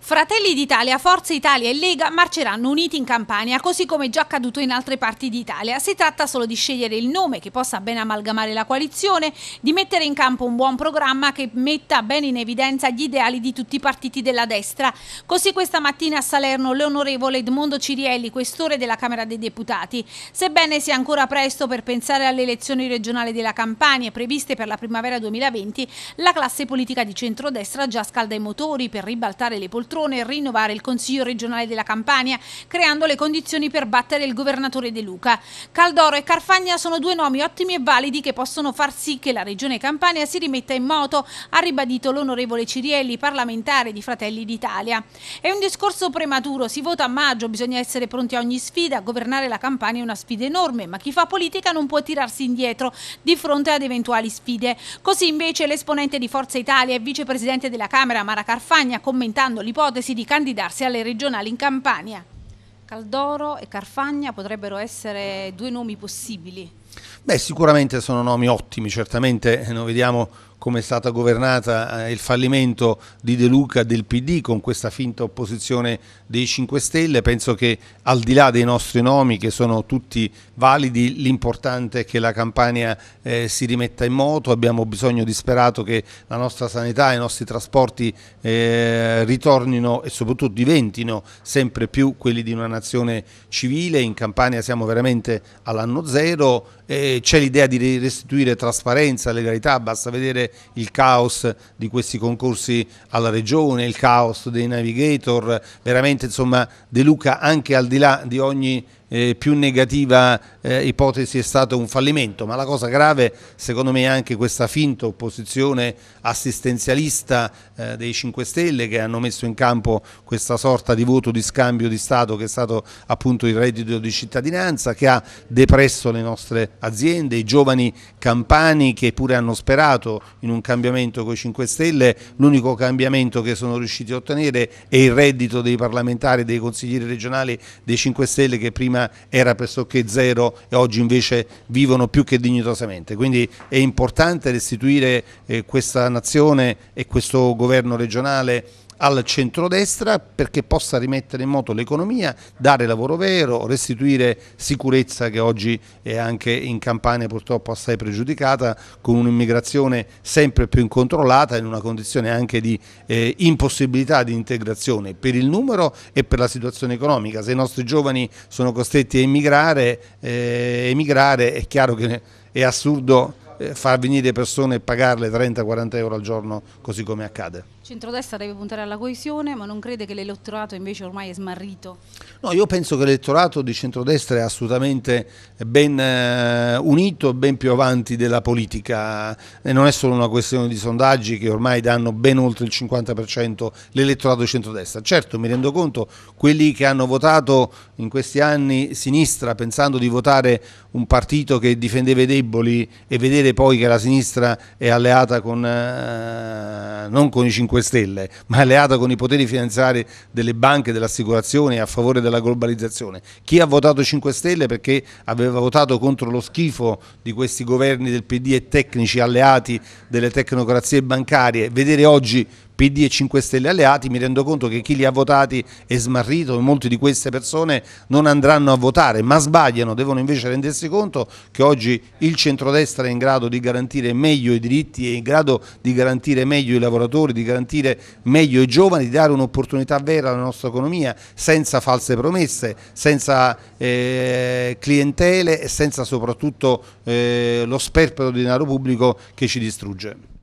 Fratelli d'Italia, Forza Italia e Lega marceranno uniti in Campania, così come già accaduto in altre parti d'Italia. Si tratta solo di scegliere il nome che possa ben amalgamare la coalizione, di mettere in campo un buon programma che metta ben in evidenza gli ideali di tutti i partiti della destra. Così questa mattina a Salerno l'onorevole Edmondo Cirielli, questore della Camera dei Deputati. Sebbene sia ancora presto per pensare alle elezioni regionali della Campania previste per la primavera 2020, la classe politica di centrodestra già scalda i motori per ribaltare le poltrone poltrone e rinnovare il Consiglio regionale della Campania, creando le condizioni per battere il governatore De Luca. Caldoro e Carfagna sono due nomi ottimi e validi che possono far sì che la regione Campania si rimetta in moto, ha ribadito l'onorevole Cirielli, parlamentare di Fratelli d'Italia. È un discorso prematuro, si vota a maggio, bisogna essere pronti a ogni sfida, governare la Campania è una sfida enorme, ma chi fa politica non può tirarsi indietro di fronte ad eventuali sfide. Così invece l'esponente di Forza Italia e vicepresidente della Camera Mara Carfagna, commentando l'ipotesi l'ipotesi di candidarsi alle regionali in Campania. Caldoro e Carfagna potrebbero essere due nomi possibili Beh, sicuramente sono nomi ottimi, certamente eh, noi vediamo come è stata governata eh, il fallimento di De Luca del PD con questa finta opposizione dei 5 Stelle, penso che al di là dei nostri nomi che sono tutti validi, l'importante è che la campagna eh, si rimetta in moto, abbiamo bisogno disperato che la nostra sanità e i nostri trasporti eh, ritornino e soprattutto diventino sempre più quelli di una nazione civile, in Campania siamo veramente all'anno zero, eh, c'è l'idea di restituire trasparenza, legalità, basta vedere il caos di questi concorsi alla regione, il caos dei navigator, veramente insomma De Luca anche al di là di ogni eh, più negativa eh, ipotesi è stato un fallimento, ma la cosa grave secondo me è anche questa finta opposizione assistenzialista eh, dei 5 Stelle che hanno messo in campo questa sorta di voto di scambio di Stato che è stato appunto il reddito di cittadinanza che ha depresso le nostre aziende, i giovani campani che pure hanno sperato in un cambiamento con i 5 Stelle, l'unico cambiamento che sono riusciti a ottenere è il reddito dei parlamentari, dei consiglieri regionali dei 5 Stelle che prima prima era pressoché zero e oggi invece vivono più che dignitosamente. Quindi è importante restituire eh, questa nazione e questo governo regionale al centrodestra perché possa rimettere in moto l'economia, dare lavoro vero, restituire sicurezza che oggi è anche in Campania purtroppo assai pregiudicata con un'immigrazione sempre più incontrollata in una condizione anche di eh, impossibilità di integrazione per il numero e per la situazione economica. Se i nostri giovani sono costretti a emigrare, eh, emigrare è chiaro che è assurdo eh, far venire persone e pagarle 30-40 euro al giorno così come accade. Centrodestra deve puntare alla coesione, ma non crede che l'elettorato invece ormai è smarrito? No, io penso che l'elettorato di centrodestra è assolutamente ben eh, unito, ben più avanti della politica. E non è solo una questione di sondaggi che ormai danno ben oltre il 50% l'elettorato di centrodestra. Certo, mi rendo conto, quelli che hanno votato in questi anni sinistra pensando di votare un partito che difendeva i deboli e vedere poi che la sinistra è alleata con, eh, non con i 5 5 Stelle, ma è alleata con i poteri finanziari delle banche, delle assicurazioni e a favore della globalizzazione. Chi ha votato 5 Stelle perché aveva votato contro lo schifo di questi governi del PD e tecnici alleati delle tecnocrazie bancarie, vedere oggi PD e 5 Stelle alleati, mi rendo conto che chi li ha votati è smarrito e molte di queste persone non andranno a votare, ma sbagliano, devono invece rendersi conto che oggi il centrodestra è in grado di garantire meglio i diritti, è in grado di garantire meglio i lavoratori, di garantire meglio i giovani, di dare un'opportunità vera alla nostra economia senza false promesse, senza eh, clientele e senza soprattutto eh, lo sperpero di denaro pubblico che ci distrugge.